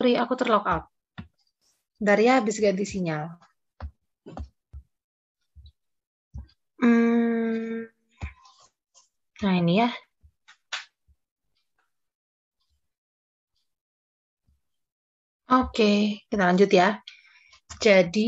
Sorry, aku terlock up ya habis ganti sinyal. Hmm. Nah, ini ya. Oke, kita lanjut ya. Jadi,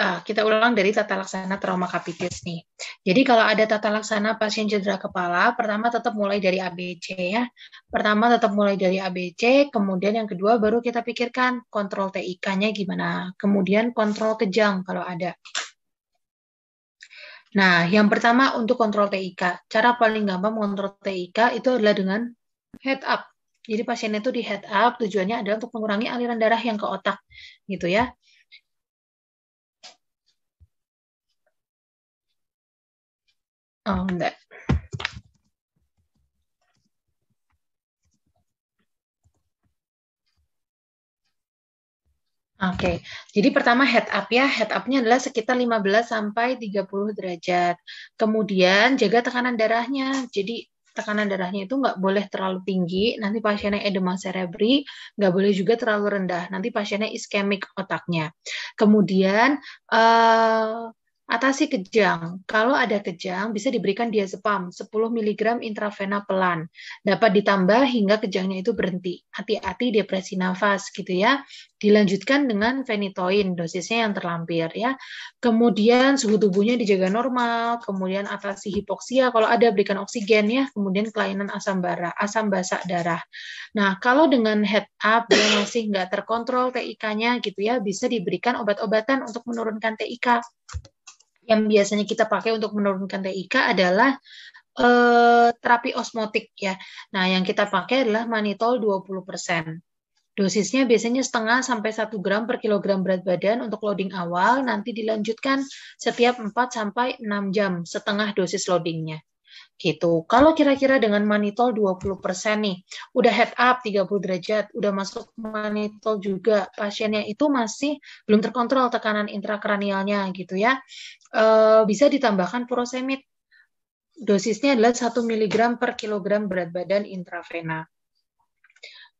uh, kita ulang dari tata laksana trauma kapitis nih. Jadi kalau ada tata laksana pasien cedera kepala, pertama tetap mulai dari ABC ya. Pertama tetap mulai dari ABC, kemudian yang kedua baru kita pikirkan kontrol TIK-nya gimana. Kemudian kontrol kejang kalau ada. Nah, yang pertama untuk kontrol TIK. Cara paling gampang mengontrol TIK itu adalah dengan head up. Jadi pasien itu di head up, tujuannya adalah untuk mengurangi aliran darah yang ke otak, gitu ya. Oh, enggak. Oke, okay. jadi pertama head up ya, head up-nya adalah sekitar 15 sampai 30 derajat. Kemudian jaga tekanan darahnya, jadi tekanan darahnya itu nggak boleh terlalu tinggi, nanti pasiennya edema cerebri, nggak boleh juga terlalu rendah, nanti pasiennya iskemik otaknya. Kemudian uh, Atasi kejang. Kalau ada kejang, bisa diberikan diazepam 10 mg intravena pelan. Dapat ditambah hingga kejangnya itu berhenti. Hati-hati depresi nafas gitu ya. Dilanjutkan dengan fenitoin dosisnya yang terlampir ya. Kemudian suhu tubuhnya dijaga normal, kemudian atasi hipoksia kalau ada berikan oksigen ya, kemudian kelainan asam bara, asam basa darah. Nah, kalau dengan head up dia masih nggak terkontrol TIK-nya gitu ya, bisa diberikan obat-obatan untuk menurunkan TIK yang biasanya kita pakai untuk menurunkan TIK adalah eh, terapi osmotik ya. Nah, yang kita pakai adalah manitol 20%. Dosisnya biasanya setengah sampai 1 gram per kilogram berat badan untuk loading awal, nanti dilanjutkan setiap 4 sampai 6 jam setengah dosis loadingnya gitu. Kalau kira-kira dengan manitol 20% nih, udah head up 30 derajat, udah masuk manitol juga, pasiennya itu masih belum terkontrol tekanan intrakranialnya gitu ya. E, bisa ditambahkan furosemid. Dosisnya adalah 1 mg per kilogram berat badan intravena.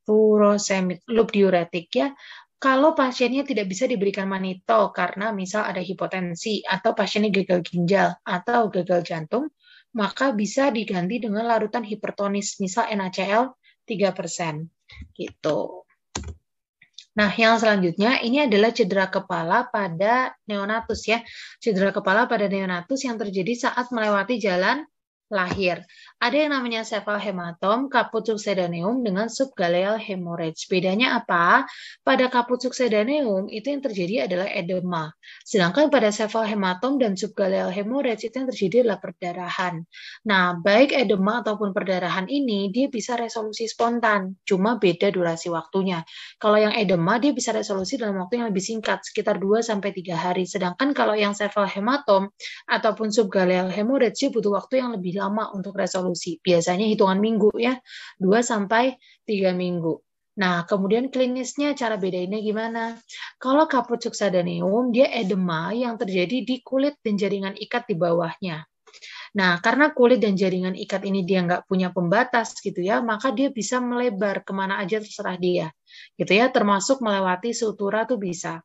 Furosemid, loop diuretik ya kalau pasiennya tidak bisa diberikan manitol karena misal ada hipotensi atau pasiennya gagal ginjal atau gagal jantung, maka bisa diganti dengan larutan hipertonis, misal NaCl 3%. Gitu. Nah, yang selanjutnya ini adalah cedera kepala pada neonatus ya. Cedera kepala pada neonatus yang terjadi saat melewati jalan lahir. Ada yang namanya hematom, kaput succedaneum dengan subgaleal hemorrhage. Bedanya apa? Pada kaput succedaneum itu yang terjadi adalah edema. Sedangkan pada hematom dan subgaleal hemorrhage itu yang terjadi adalah perdarahan. Nah, baik edema ataupun perdarahan ini dia bisa resolusi spontan, cuma beda durasi waktunya. Kalau yang edema dia bisa resolusi dalam waktu yang lebih singkat, sekitar 2 sampai 3 hari. Sedangkan kalau yang hematom ataupun subgaleal hemorrhage dia butuh waktu yang lebih lama untuk resolusi. Biasanya hitungan minggu ya, 2 sampai 3 minggu. Nah, kemudian klinisnya cara bedainnya gimana? Kalau kaput suksadaneum, dia edema yang terjadi di kulit dan jaringan ikat di bawahnya. Nah, karena kulit dan jaringan ikat ini dia nggak punya pembatas gitu ya, maka dia bisa melebar kemana aja terserah dia, gitu ya, termasuk melewati sutura tuh bisa.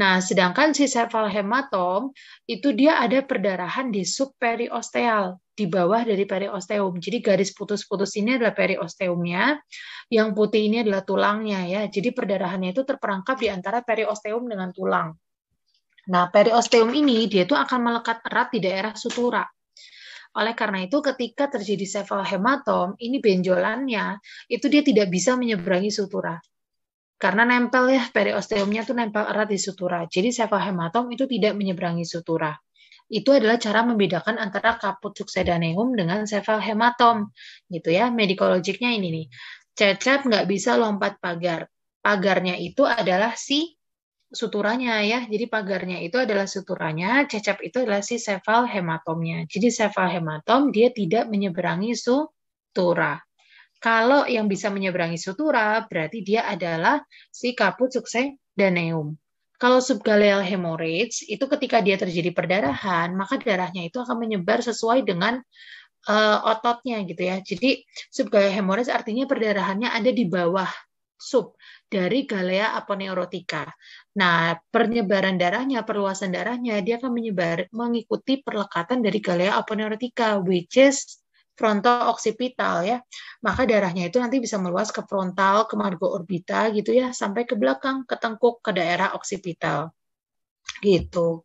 Nah, sedangkan si hematom itu dia ada perdarahan di subperiosteal di bawah dari periosteum. Jadi garis putus-putus ini adalah periosteumnya, yang putih ini adalah tulangnya ya. Jadi perdarahannya itu terperangkap di antara periosteum dengan tulang. Nah, periosteum ini dia itu akan melekat erat di daerah sutura oleh karena itu, ketika terjadi hematom ini benjolannya itu dia tidak bisa menyeberangi sutura. Karena nempel ya, periosteumnya itu nempel erat di sutura. Jadi hematom itu tidak menyeberangi sutura. Itu adalah cara membedakan antara kaput succedaneum dengan hematom Gitu ya, medikologiknya ini nih. Cecep nggak bisa lompat pagar. Pagarnya itu adalah si suturanya ya. Jadi pagarnya itu adalah suturanya, cecep itu adalah si hematomnya. Jadi hematom dia tidak menyeberangi sutura. Kalau yang bisa menyeberangi sutura berarti dia adalah si kaput sukse daneum. Kalau subgaleal hemorrhage itu ketika dia terjadi perdarahan, maka darahnya itu akan menyebar sesuai dengan uh, ototnya gitu ya. Jadi subgaleal hemorrhage artinya perdarahannya ada di bawah sub dari Galea aponeurotika. Nah, penyebaran darahnya, perluasan darahnya, dia akan menyebar mengikuti perlekatan dari Galea aponeurotika, which is frontal occipital ya. Maka darahnya itu nanti bisa meluas ke frontal, ke margo orbita gitu ya, sampai ke belakang, ke tengkuk, ke daerah occipital. Gitu.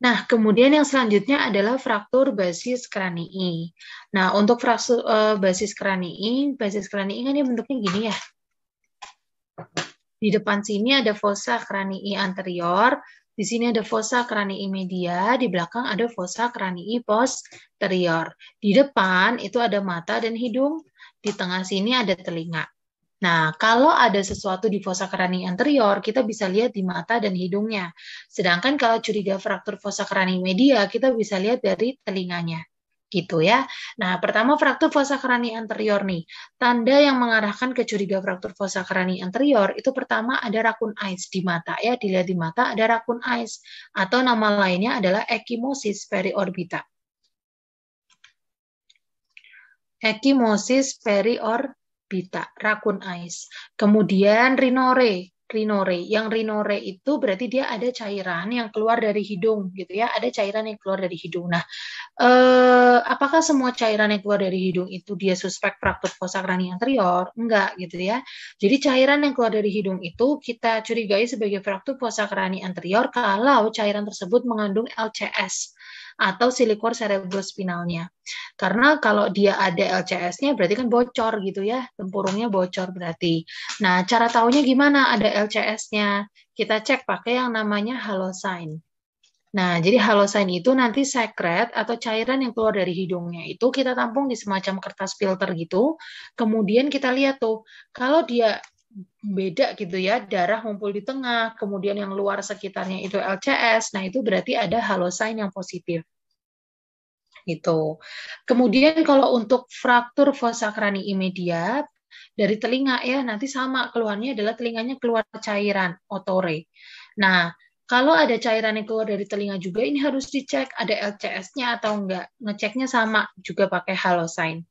Nah, kemudian yang selanjutnya adalah fraktur basis kranii. Nah, untuk fraktur uh, basis kranii, basis kranii kan dia bentuknya gini ya, di depan sini ada fossa kranii anterior, di sini ada fossa kranii media, di belakang ada fossa cranii posterior. Di depan itu ada mata dan hidung, di tengah sini ada telinga. Nah, kalau ada sesuatu di fossa krani anterior, kita bisa lihat di mata dan hidungnya. Sedangkan kalau curiga fraktur fossa krani media, kita bisa lihat dari telinganya gitu ya. Nah, pertama fraktur fossa krani anterior nih. Tanda yang mengarahkan ke curiga fraktur fossa krani anterior itu pertama ada rakun ais di mata ya, dilihat di mata ada rakun ais atau nama lainnya adalah ekimosis periorbita. Ekimosis periorbita, rakun ais. Kemudian rinore rinore. Yang rinore itu berarti dia ada cairan yang keluar dari hidung, gitu ya. Ada cairan yang keluar dari hidung. Nah, eh, apakah semua cairan yang keluar dari hidung itu dia suspek fraktur fosa postkrani anterior? Enggak, gitu ya. Jadi cairan yang keluar dari hidung itu kita curigai sebagai fraktur postkrani anterior kalau cairan tersebut mengandung LCS atau silikor cerebrospinalnya. Karena kalau dia ada LCS-nya berarti kan bocor gitu ya, tempurungnya bocor berarti. Nah, cara taunya gimana ada LCS-nya? Kita cek pakai yang namanya halosign. Nah, jadi halosain itu nanti sekret atau cairan yang keluar dari hidungnya itu kita tampung di semacam kertas filter gitu. Kemudian kita lihat tuh, kalau dia beda gitu ya darah ngumpul di tengah kemudian yang luar sekitarnya itu LCS nah itu berarti ada halosain yang positif gitu kemudian kalau untuk fraktur fossa krani imediat dari telinga ya nanti sama keluarnya adalah telinganya keluar cairan otore nah kalau ada cairan yang keluar dari telinga juga ini harus dicek ada LCS-nya atau enggak ngeceknya sama juga pakai halosain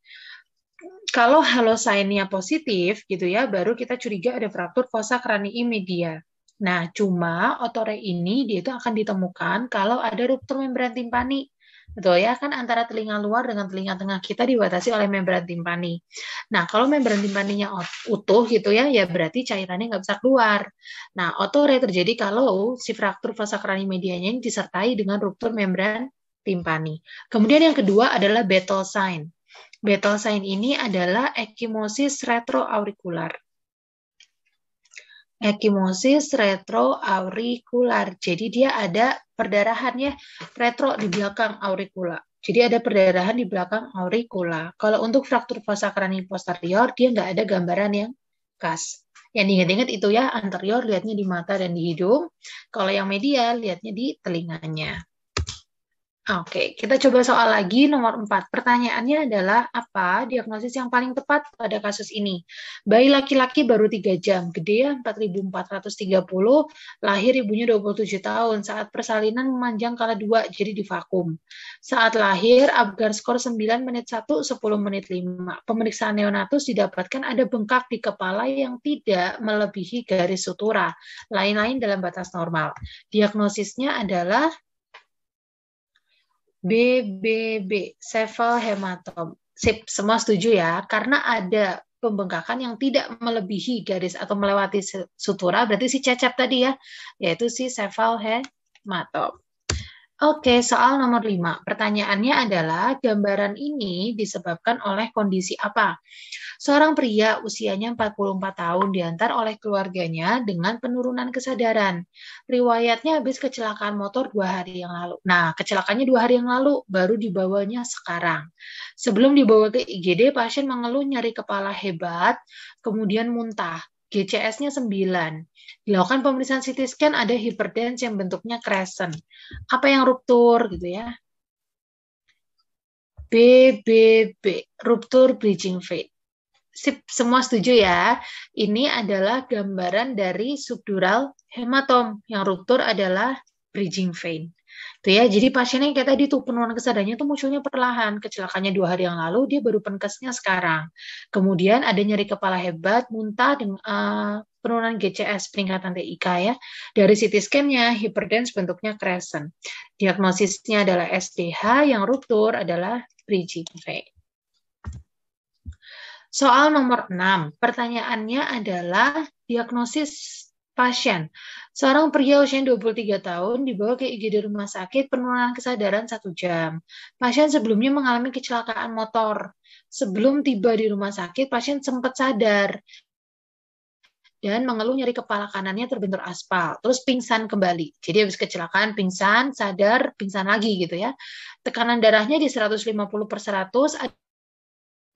kalau halosainnya positif gitu ya, baru kita curiga ada fraktur fossa cranii media. Nah, cuma otore ini dia itu akan ditemukan kalau ada ruptur membran timpani. Betul ya, kan antara telinga luar dengan telinga tengah kita dibatasi oleh membran timpani. Nah, kalau membran timpaninya utuh gitu ya, ya berarti cairannya nggak bisa keluar. Nah, otore terjadi kalau si fraktur fossa krani medianya ini disertai dengan ruptur membran timpani. Kemudian yang kedua adalah battle sign. Battle sign ini adalah ekimosis retroaurikular. Ekimosis retroaurikular. Jadi dia ada perdarahannya retro di belakang aurikula. Jadi ada perdarahan di belakang aurikula. Kalau untuk fraktur pasakrani posterior, dia nggak ada gambaran yang khas. Yang diingat-ingat itu ya anterior lihatnya di mata dan di hidung. Kalau yang media lihatnya di telinganya. Oke, kita coba soal lagi nomor 4. Pertanyaannya adalah apa diagnosis yang paling tepat pada kasus ini? Bayi laki-laki baru 3 jam, gede 4430, ya, lahir ibunya 27 tahun, saat persalinan memanjang kala 2, jadi divakum. Saat lahir, Abgar skor 9 menit 1, 10 menit 5. Pemeriksaan neonatus didapatkan ada bengkak di kepala yang tidak melebihi garis sutura, lain-lain dalam batas normal. Diagnosisnya adalah BBB, sevel hematom. Sip, semua setuju ya, karena ada pembengkakan yang tidak melebihi garis atau melewati sutura, berarti si cecep tadi ya, yaitu si sevel hematom. Oke, soal nomor 5. Pertanyaannya adalah gambaran ini disebabkan oleh kondisi apa? Seorang pria usianya 44 tahun diantar oleh keluarganya dengan penurunan kesadaran. Riwayatnya habis kecelakaan motor dua hari yang lalu. Nah, kecelakaannya dua hari yang lalu, baru dibawanya sekarang. Sebelum dibawa ke IGD, pasien mengeluh nyeri kepala hebat, kemudian muntah. GCS-nya 9. Dilakukan pemeriksaan CT scan ada hipertensi yang bentuknya crescent. Apa yang ruptur gitu ya? BBB, ruptur bridging vein. Sip, semua setuju ya. Ini adalah gambaran dari subdural hematom yang ruptur adalah bridging vein. Tuh ya, jadi pasiennya kayak tadi tuh penurunan kesadarannya tuh munculnya perlahan. Kecelakaannya dua hari yang lalu dia baru penkesnya sekarang. Kemudian ada nyeri kepala hebat, muntah dengan uh, eh, penurunan GCS peningkatan TIK ya. Dari CT scan-nya hiperdense bentuknya crescent. Diagnosisnya adalah SDH yang ruptur adalah bridging vein. Soal nomor 6, pertanyaannya adalah diagnosis pasien. Seorang pria usia 23 tahun dibawa ke IGD rumah sakit penurunan kesadaran satu jam. Pasien sebelumnya mengalami kecelakaan motor. Sebelum tiba di rumah sakit, pasien sempat sadar dan mengeluh nyeri kepala kanannya terbentur aspal, terus pingsan kembali. Jadi habis kecelakaan pingsan, sadar, pingsan lagi gitu ya. Tekanan darahnya di 150 per 100,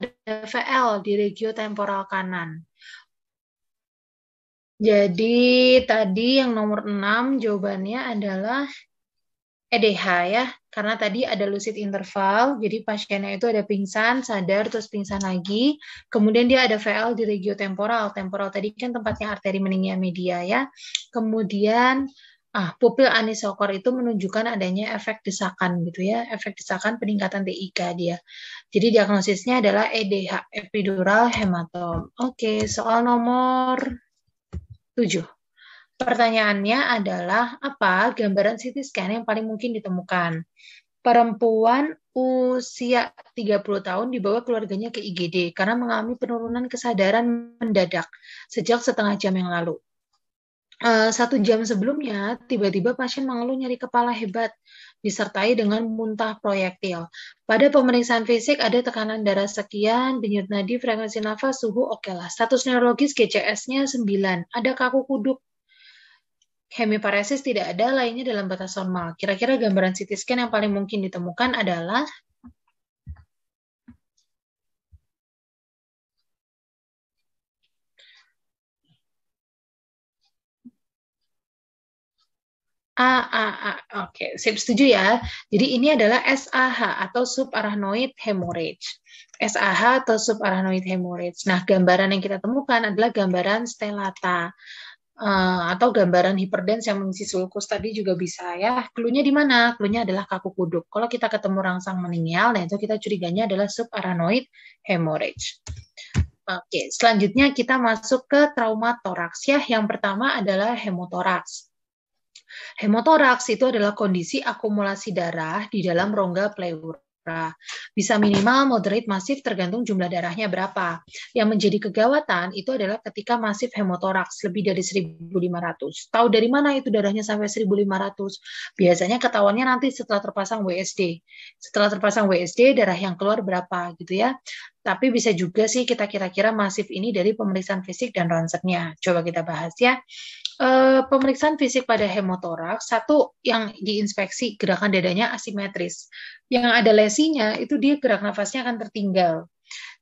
DVL di regio temporal kanan. Jadi tadi yang nomor 6 jawabannya adalah EDH ya, karena tadi ada lucid interval, jadi pasiennya itu ada pingsan, sadar, terus pingsan lagi, kemudian dia ada VL di regio temporal, temporal tadi kan tempatnya arteri meningia media ya, kemudian Ah, pupil anisokor itu menunjukkan adanya efek desakan gitu ya, efek desakan peningkatan TIK dia. Jadi diagnosisnya adalah EDH, epidural hematom. Oke, soal nomor 7. Pertanyaannya adalah apa gambaran CT scan yang paling mungkin ditemukan? Perempuan usia 30 tahun dibawa keluarganya ke IGD karena mengalami penurunan kesadaran mendadak sejak setengah jam yang lalu. Eh, satu jam sebelumnya, tiba-tiba pasien mengeluh nyeri kepala hebat, disertai dengan muntah proyektil. Pada pemeriksaan fisik ada tekanan darah sekian, denyut nadi, frekuensi nafas, suhu, oke okay lah. Status neurologis GCS-nya 9, ada kaku kuduk. Hemiparesis tidak ada, lainnya dalam batas normal. Kira-kira gambaran CT scan yang paling mungkin ditemukan adalah A A A. Oke, okay. saya setuju ya. Jadi ini adalah SAH atau subarachnoid hemorrhage. SAH atau subarachnoid hemorrhage. Nah, gambaran yang kita temukan adalah gambaran stelata. Uh, eh, atau gambaran hiperdens yang mengisi sulkus tadi juga bisa ya. Klunya di mana? Klunya adalah kaku kuduk. Kalau kita ketemu rangsang meningial, nah itu kita curiganya adalah subarachnoid hemorrhage. Oke, okay, selanjutnya kita masuk ke trauma toraks ya. Yang pertama adalah hemotoraks. Hemotoraks itu adalah kondisi akumulasi darah di dalam rongga pleura. Bisa minimal, moderate, masif tergantung jumlah darahnya berapa. Yang menjadi kegawatan itu adalah ketika masif hemotoraks lebih dari 1.500. Tahu dari mana itu darahnya sampai 1.500? Biasanya ketahuannya nanti setelah terpasang WSD. Setelah terpasang WSD, darah yang keluar berapa gitu ya tapi bisa juga sih kita kira-kira masif ini dari pemeriksaan fisik dan ronsennya. Coba kita bahas ya. Eh, pemeriksaan fisik pada hemotoraks satu yang diinspeksi gerakan dadanya asimetris. Yang ada lesinya itu dia gerak nafasnya akan tertinggal.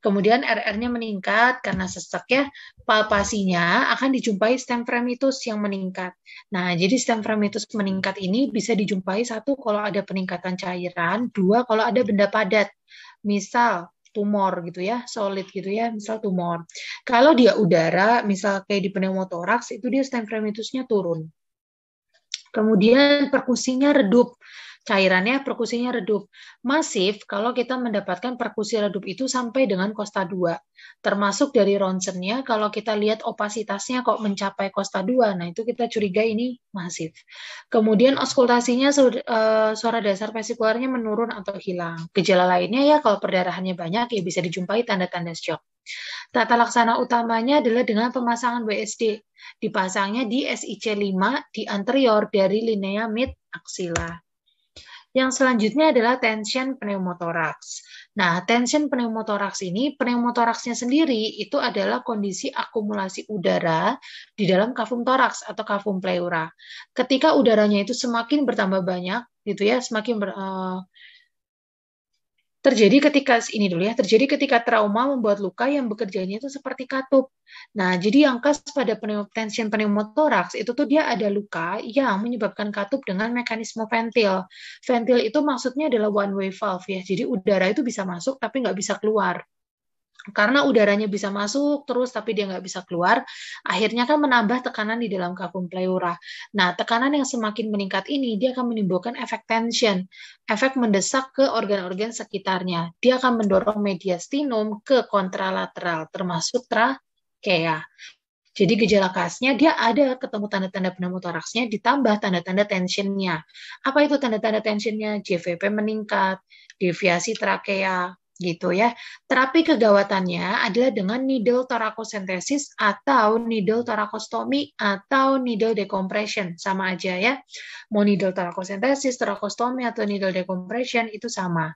Kemudian RR-nya meningkat karena sesak ya. Palpasinya akan dijumpai stem framitus yang meningkat. Nah, jadi stem framitus meningkat ini bisa dijumpai satu kalau ada peningkatan cairan, dua kalau ada benda padat. Misal tumor gitu ya, solid gitu ya, misal tumor. Kalau dia udara, misal kayak di pneumotoraks itu dia stem frame turun. Kemudian perkusinya redup cairannya perkusinya redup. Masif kalau kita mendapatkan perkusi redup itu sampai dengan kosta 2. Termasuk dari ronsennya kalau kita lihat opasitasnya kok mencapai kosta 2. Nah, itu kita curiga ini masif. Kemudian auskultasinya eh, suara dasar vesikularnya menurun atau hilang. Gejala lainnya ya kalau perdarahannya banyak ya bisa dijumpai tanda-tanda shock. Tata laksana utamanya adalah dengan pemasangan WSD. Dipasangnya di SIC5 di anterior dari linea mid axilla. Yang selanjutnya adalah tension pneumotoraks. Nah, tension pneumotoraks ini, pneumotoraksnya sendiri itu adalah kondisi akumulasi udara di dalam kafum toraks atau kafum pleura. Ketika udaranya itu semakin bertambah banyak, gitu ya, semakin ber, uh, terjadi ketika ini dulu ya terjadi ketika trauma membuat luka yang bekerjanya itu seperti katup. Nah, jadi yang khas pada tension pneumothorax itu tuh dia ada luka yang menyebabkan katup dengan mekanisme ventil. Ventil itu maksudnya adalah one way valve ya. Jadi udara itu bisa masuk tapi nggak bisa keluar karena udaranya bisa masuk terus tapi dia nggak bisa keluar, akhirnya kan menambah tekanan di dalam kavum pleura. Nah, tekanan yang semakin meningkat ini dia akan menimbulkan efek tension, efek mendesak ke organ-organ sekitarnya. Dia akan mendorong mediastinum ke kontralateral termasuk trakea. Jadi gejala khasnya dia ada ketemu tanda-tanda pneumotoraksnya ditambah tanda-tanda tensionnya. Apa itu tanda-tanda tensionnya? JVP meningkat, deviasi trakea, gitu ya. Terapi kegawatannya adalah dengan needle thoracocentesis atau needle thoracostomy atau needle decompression sama aja ya. Mau needle thoracocentesis, thoracostomy atau needle decompression itu sama.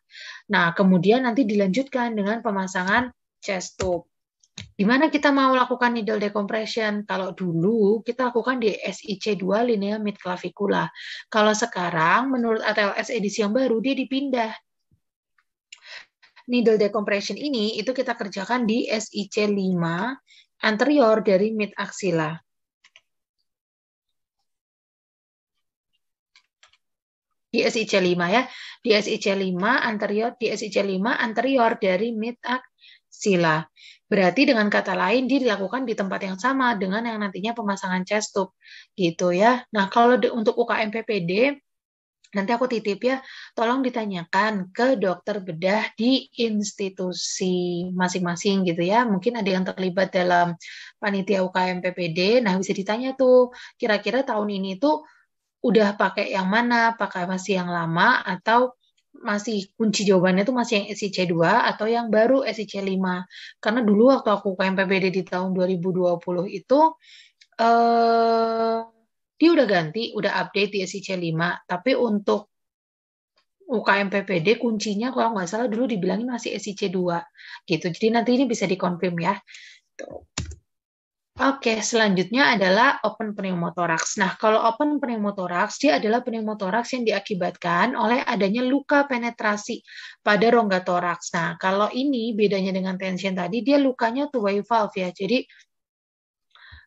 Nah, kemudian nanti dilanjutkan dengan pemasangan chest tube. Di mana kita mau lakukan needle decompression? Kalau dulu kita lakukan di SIC2 linea mid clavicula. Kalau sekarang menurut ATLS edisi yang baru dia dipindah needle decompression ini itu kita kerjakan di SIC 5 anterior dari mid axilla. Di SIC 5 ya, di SIC 5 anterior, di SIC 5 anterior dari mid axilla. Berarti dengan kata lain dia dilakukan di tempat yang sama dengan yang nantinya pemasangan chest tube gitu ya. Nah, kalau untuk UKMPPD nanti aku titip ya, tolong ditanyakan ke dokter bedah di institusi masing-masing gitu ya. Mungkin ada yang terlibat dalam panitia UKM PPD, nah bisa ditanya tuh kira-kira tahun ini tuh udah pakai yang mana, pakai masih yang lama atau masih kunci jawabannya tuh masih yang SIC 2 atau yang baru SIC 5. Karena dulu waktu aku UKM PPD di tahun 2020 itu eh udah ganti, udah update di SIC 5, tapi untuk UKM PPD kuncinya kalau nggak salah dulu dibilangin masih SIC 2 gitu. Jadi nanti ini bisa dikonfirm ya. Oke, selanjutnya adalah open pneumotoraks. Nah, kalau open pneumotoraks, dia adalah pneumotoraks yang diakibatkan oleh adanya luka penetrasi pada rongga toraks. Nah, kalau ini bedanya dengan tension tadi, dia lukanya two-way valve ya. Jadi,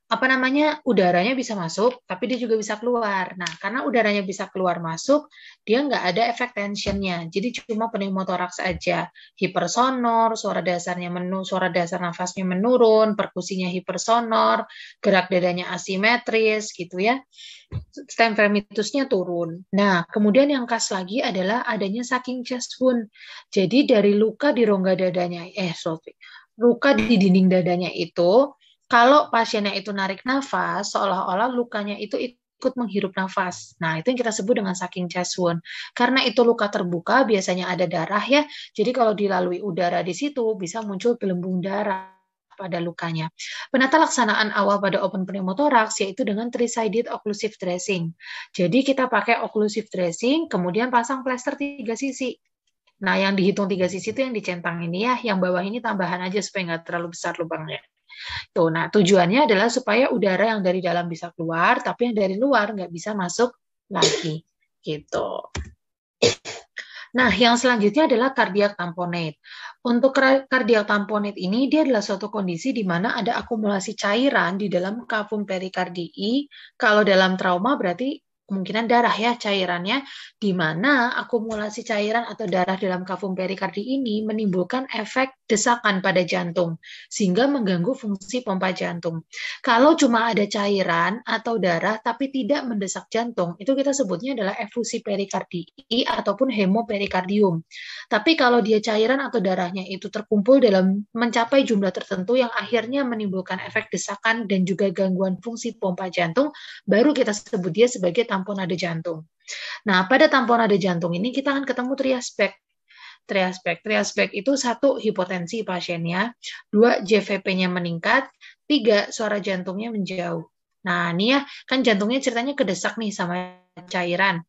apa namanya udaranya bisa masuk tapi dia juga bisa keluar nah karena udaranya bisa keluar masuk dia nggak ada efek tensionnya jadi cuma pneumotoraks aja hipersonor suara dasarnya menu suara dasar nafasnya menurun perkusinya hipersonor gerak dadanya asimetris gitu ya stem vermitusnya turun nah kemudian yang khas lagi adalah adanya saking chest wound jadi dari luka di rongga dadanya eh sorry luka di dinding dadanya itu kalau pasiennya itu narik nafas, seolah-olah lukanya itu ikut menghirup nafas. Nah, itu yang kita sebut dengan saking chest wound. Karena itu luka terbuka, biasanya ada darah ya. Jadi kalau dilalui udara di situ, bisa muncul gelembung darah pada lukanya. Penata laksanaan awal pada open pneumothorax yaitu dengan three-sided occlusive dressing. Jadi kita pakai occlusive dressing, kemudian pasang plester tiga sisi. Nah, yang dihitung tiga sisi itu yang dicentang ini ya, yang bawah ini tambahan aja supaya nggak terlalu besar lubangnya. Tuh, nah tujuannya adalah supaya udara yang dari dalam bisa keluar, tapi yang dari luar nggak bisa masuk lagi, gitu. Nah, yang selanjutnya adalah kardiak tamponade. Untuk kardiak tamponade ini, dia adalah suatu kondisi di mana ada akumulasi cairan di dalam kapum perikardii. Kalau dalam trauma berarti kemungkinan darah ya cairannya di mana akumulasi cairan atau darah dalam kavum perikardi ini menimbulkan efek desakan pada jantung sehingga mengganggu fungsi pompa jantung. Kalau cuma ada cairan atau darah tapi tidak mendesak jantung, itu kita sebutnya adalah efusi perikardii ataupun hemoperikardium. Tapi kalau dia cairan atau darahnya itu terkumpul dalam mencapai jumlah tertentu yang akhirnya menimbulkan efek desakan dan juga gangguan fungsi pompa jantung, baru kita sebut dia sebagai tampon nada jantung. Nah, pada tampon nada jantung ini kita akan ketemu triaspek. Triaspek, triaspek itu satu hipotensi pasiennya, dua JVP-nya meningkat, tiga suara jantungnya menjauh. Nah, ini ya kan jantungnya ceritanya kedesak nih sama cairan.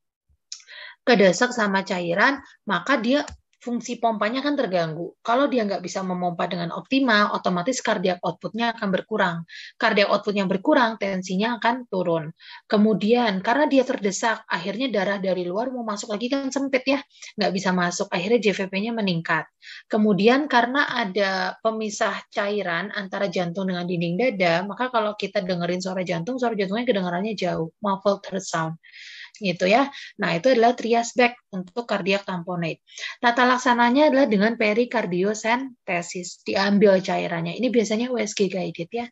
Kedesak sama cairan, maka dia fungsi pompanya kan terganggu. Kalau dia nggak bisa memompa dengan optimal, otomatis kardiak outputnya akan berkurang. Kardiak outputnya berkurang, tensinya akan turun. Kemudian karena dia terdesak, akhirnya darah dari luar mau masuk lagi kan sempit ya, nggak bisa masuk. Akhirnya JVP-nya meningkat. Kemudian karena ada pemisah cairan antara jantung dengan dinding dada, maka kalau kita dengerin suara jantung, suara jantungnya kedengarannya jauh, muffled sound gitu ya. Nah, itu adalah trias back untuk kardiak tamponade. Tata laksananya adalah dengan perikardiosentesis, diambil cairannya. Ini biasanya USG guided ya.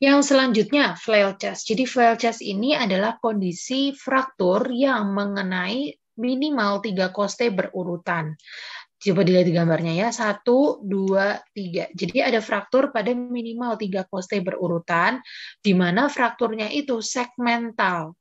Yang selanjutnya, flail chest. Jadi flail chest ini adalah kondisi fraktur yang mengenai minimal tiga koste berurutan. Coba dilihat di gambarnya ya, satu, dua, tiga. Jadi ada fraktur pada minimal tiga koste berurutan, di mana frakturnya itu segmental.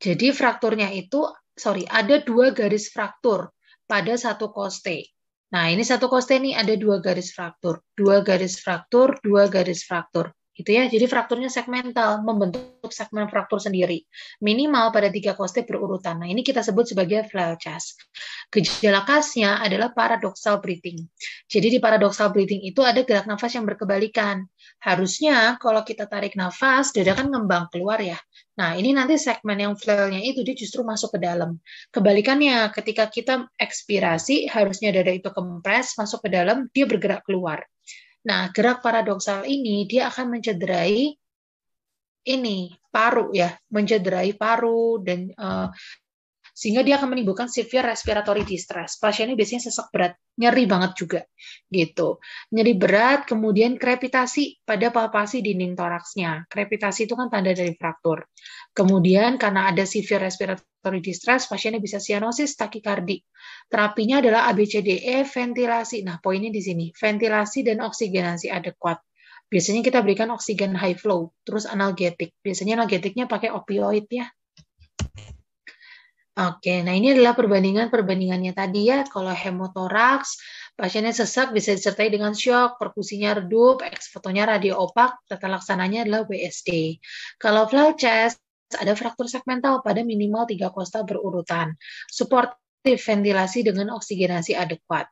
Jadi frakturnya itu, sorry, ada dua garis fraktur pada satu koste. Nah, ini satu koste ini ada dua garis fraktur, dua garis fraktur, dua garis fraktur. Gitu ya. Jadi frakturnya segmental, membentuk segmen fraktur sendiri. Minimal pada tiga koste berurutan. Nah, ini kita sebut sebagai flail chest. Gejala khasnya adalah paradoxal breathing. Jadi di paradoxal breathing itu ada gerak nafas yang berkebalikan harusnya kalau kita tarik nafas, dada kan ngembang keluar ya. Nah, ini nanti segmen yang flailnya itu dia justru masuk ke dalam. Kebalikannya, ketika kita ekspirasi, harusnya dada itu kempres, masuk ke dalam, dia bergerak keluar. Nah, gerak paradoksal ini dia akan mencederai ini paru ya, mencederai paru dan uh, sehingga dia akan menimbulkan severe respiratory distress. Pasiennya biasanya sesak berat, nyeri banget juga gitu. Nyeri berat, kemudian krepitasi pada palpasi dinding toraksnya. Krepitasi itu kan tanda dari fraktur. Kemudian karena ada severe respiratory distress, pasiennya bisa cyanosis takikardi. Terapinya adalah ABCDE, ventilasi. Nah, poinnya di sini, ventilasi dan oksigenasi adekuat biasanya kita berikan oksigen high flow, terus analgetik. Biasanya analgetiknya pakai opioid ya, Oke, nah ini adalah perbandingan-perbandingannya tadi ya. Kalau hemotoraks, pasiennya sesak bisa disertai dengan shock, perkusinya redup, eksfotonya radio opak, tata laksananya adalah WSD. Kalau flow chest, ada fraktur segmental pada minimal tiga kosta berurutan. Support ventilasi dengan oksigenasi adekuat.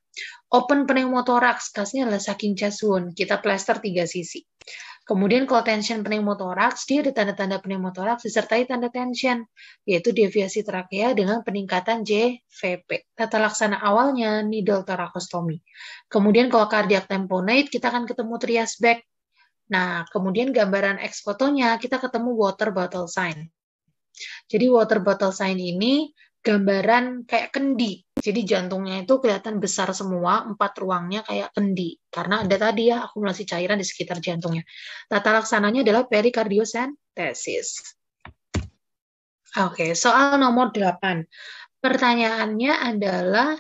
Open pneumotoraks, kasusnya adalah saking chest casun, kita plaster tiga sisi. Kemudian kalau tension pneumotoraks, dia ada tanda-tanda pneumotoraks disertai tanda tension, yaitu deviasi trakea dengan peningkatan JVP. Tata laksana awalnya needle thoracostomy. Kemudian kalau cardiac tamponade, kita akan ketemu trias back. Nah, kemudian gambaran X fotonya, kita ketemu water bottle sign. Jadi water bottle sign ini gambaran kayak kendi. Jadi jantungnya itu kelihatan besar semua, empat ruangnya kayak kendi. Karena ada tadi ya akumulasi cairan di sekitar jantungnya. Tata laksananya adalah perikardiosentesis. Oke, soal nomor 8. Pertanyaannya adalah,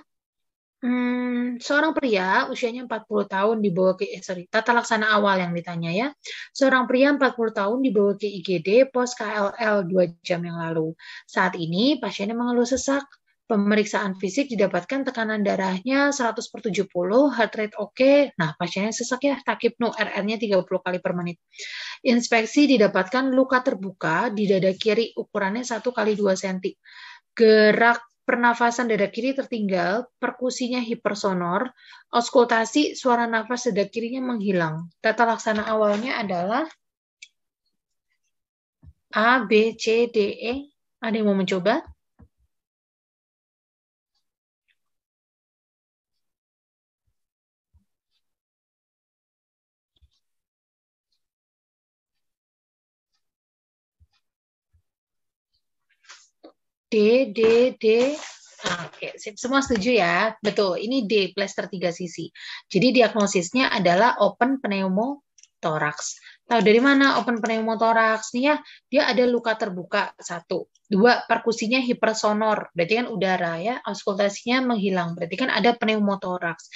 hmm, seorang pria usianya 40 tahun dibawa ke, eh, sorry, tata laksana awal yang ditanya ya. Seorang pria 40 tahun dibawa ke IGD pos KLL 2 jam yang lalu. Saat ini pasiennya mengeluh sesak, pemeriksaan fisik didapatkan tekanan darahnya 100 per 70, heart rate oke, okay. nah pasiennya sesak ya, takip no, RR-nya 30 kali per menit. Inspeksi didapatkan luka terbuka di dada kiri ukurannya 1 kali 2 cm. Gerak pernafasan dada kiri tertinggal, perkusinya hipersonor, auskultasi suara nafas dada kirinya menghilang. Tata laksana awalnya adalah A, B, C, D, E. Ada yang mau mencoba? D, D, D. Ah, oke, okay. semua setuju ya? Betul, ini D, plester tiga sisi. Jadi diagnosisnya adalah open thorax. Tahu dari mana open pneumotoraks? Nih ya, dia ada luka terbuka, satu. Dua, perkusinya hipersonor, berarti kan udara ya. Auskultasinya menghilang, berarti kan ada thorax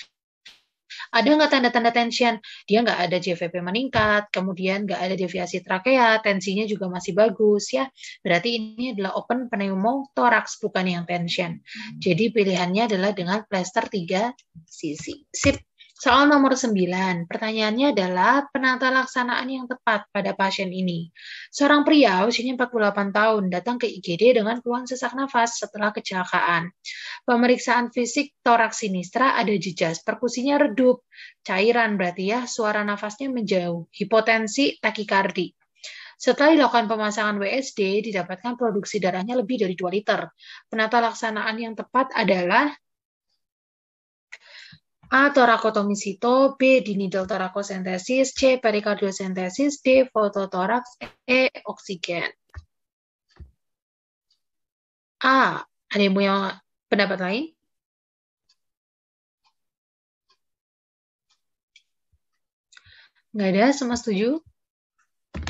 ada nggak tanda-tanda tension? Dia nggak ada JVP meningkat, kemudian nggak ada deviasi trakea, tensinya juga masih bagus ya. Berarti ini adalah open pneumotoraks bukan yang tension. Hmm. Jadi pilihannya adalah dengan plester tiga sisi. Sip. Soal nomor 9, pertanyaannya adalah penata laksanaan yang tepat pada pasien ini. Seorang pria usianya 48 tahun datang ke IGD dengan keluhan sesak nafas setelah kecelakaan. Pemeriksaan fisik toraks sinistra ada jejas, perkusinya redup, cairan berarti ya, suara nafasnya menjauh, hipotensi, takikardi. Setelah dilakukan pemasangan WSD, didapatkan produksi darahnya lebih dari 2 liter. Penata laksanaan yang tepat adalah A. Torakotomisito, B. Dinidal torakosentesis C. perikardiosentesis, D. Fototoraks, E. Oksigen. A. Ada yang punya pendapat lain? Nggak ada, semua setuju?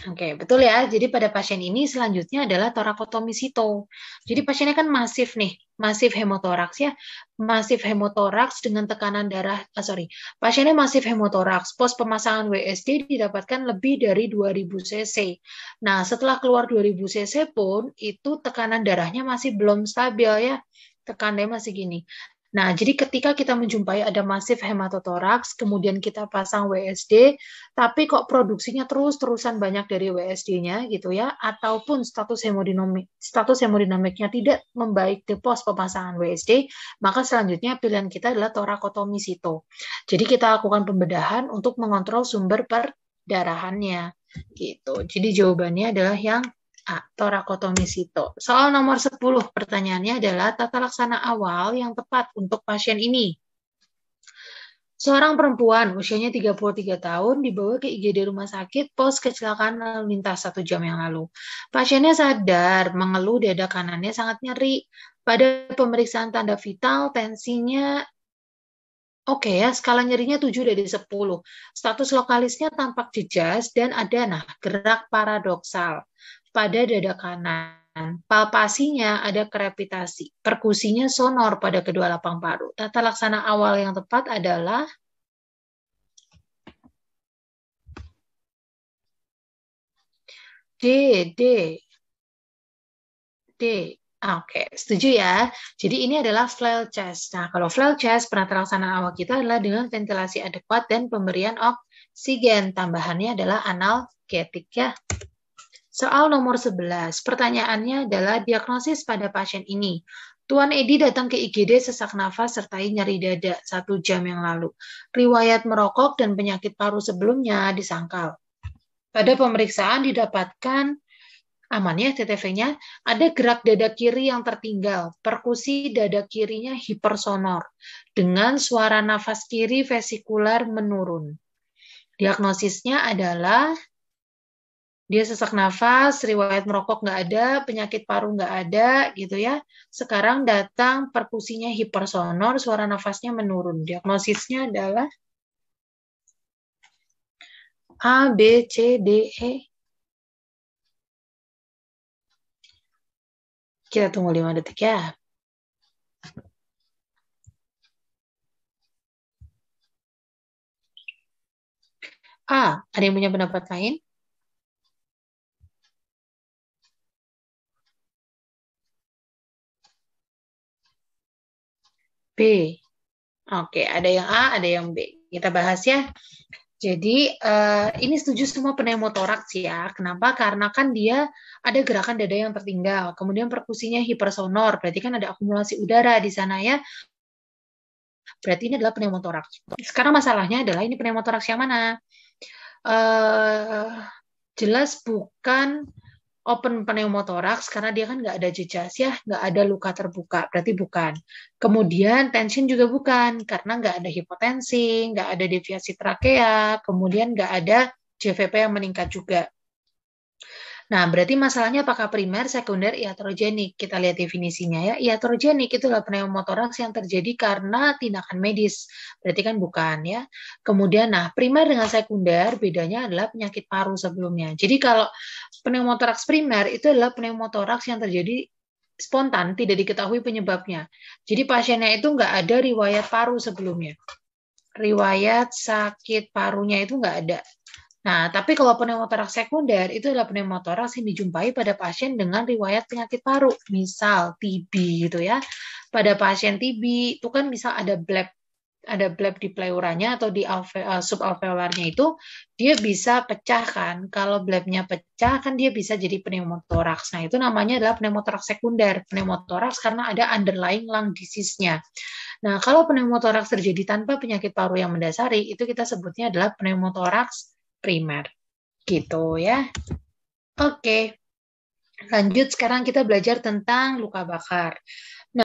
Oke, okay, betul ya. Jadi pada pasien ini selanjutnya adalah torakotomi sito. Jadi pasiennya kan masif nih, masif hemotoraks ya. Masif hemotoraks dengan tekanan darah, ah, sorry, pasiennya masif hemotoraks. Pos pemasangan WSD didapatkan lebih dari 2000 cc. Nah, setelah keluar 2000 cc pun, itu tekanan darahnya masih belum stabil ya tekanannya masih gini. Nah, jadi ketika kita menjumpai ada masif hematotoraks, kemudian kita pasang WSD, tapi kok produksinya terus-terusan banyak dari WSD-nya gitu ya, ataupun status hemodinamik status hemodinamiknya tidak membaik di pos pemasangan WSD, maka selanjutnya pilihan kita adalah torakotomi sito. Jadi kita lakukan pembedahan untuk mengontrol sumber perdarahannya gitu. Jadi jawabannya adalah yang A. Torakotomi sito. Soal nomor 10 pertanyaannya adalah tata laksana awal yang tepat untuk pasien ini. Seorang perempuan usianya 33 tahun dibawa ke IGD rumah sakit pos kecelakaan lalu lintas satu jam yang lalu. Pasiennya sadar mengeluh dada kanannya sangat nyeri. Pada pemeriksaan tanda vital, tensinya oke okay ya, skala nyerinya 7 dari 10. Status lokalisnya tampak jejas dan ada nah gerak paradoksal pada dada kanan. Palpasinya ada krepitasi, perkusinya sonor pada kedua lapang paru. Tata laksana awal yang tepat adalah D, D, D. Ah, oke, okay, setuju ya. Jadi ini adalah flail chest. Nah, kalau flail chest, penata laksana awal kita adalah dengan ventilasi adekuat dan pemberian oksigen. Tambahannya adalah analgetik ya. Soal nomor 11, pertanyaannya adalah diagnosis pada pasien ini. Tuan Edi datang ke IGD sesak nafas sertai nyeri dada satu jam yang lalu. Riwayat merokok dan penyakit paru sebelumnya disangkal. Pada pemeriksaan didapatkan amannya TTV-nya ada gerak dada kiri yang tertinggal, perkusi dada kirinya hipersonor dengan suara nafas kiri vesikular menurun. Diagnosisnya adalah dia sesak nafas, riwayat merokok nggak ada, penyakit paru nggak ada, gitu ya. Sekarang datang perkusinya hipersonor, suara nafasnya menurun. Diagnosisnya adalah A, B, C, D, E. Kita tunggu 5 detik ya. A, ada yang punya pendapat lain? B. Oke, ada yang A, ada yang B. Kita bahas ya. Jadi uh, ini setuju semua pneumotoraks ya. Kenapa? Karena kan dia ada gerakan dada yang tertinggal. Kemudian perkusinya hipersonor, berarti kan ada akumulasi udara di sana ya. Berarti ini adalah pneumotoraks. Sekarang masalahnya adalah ini pneumotoraks yang mana? Uh, eh, jelas bukan open pneumotoraks karena dia kan nggak ada jejas ya, nggak ada luka terbuka, berarti bukan. Kemudian tension juga bukan karena nggak ada hipotensi, nggak ada deviasi trakea, kemudian nggak ada JVP yang meningkat juga. Nah, berarti masalahnya apakah primer, sekunder, iatrogenik? Kita lihat definisinya ya. Iatrogenik adalah pneumotoraks yang terjadi karena tindakan medis. Berarti kan bukan ya. Kemudian, nah, primer dengan sekunder bedanya adalah penyakit paru sebelumnya. Jadi kalau pneumotoraks primer itu adalah pneumotoraks yang terjadi spontan, tidak diketahui penyebabnya. Jadi pasiennya itu nggak ada riwayat paru sebelumnya riwayat sakit parunya itu nggak ada. Nah, tapi kalau pneumotorak sekunder itu adalah pneumotorak yang dijumpai pada pasien dengan riwayat penyakit paru, misal TB gitu ya. Pada pasien TB itu kan misal ada bleb ada bleb di pleuranya atau di alve, eh, subalveolarnya itu dia bisa pecah kan. Kalau blebnya pecah kan dia bisa jadi pneumotoraks. Nah, itu namanya adalah pneumotoraks sekunder. Pneumotoraks karena ada underlying lung disease-nya. Nah, kalau pneumotoraks terjadi tanpa penyakit paru yang mendasari, itu kita sebutnya adalah pneumotoraks primer. Gitu ya. Oke. Lanjut sekarang kita belajar tentang luka bakar.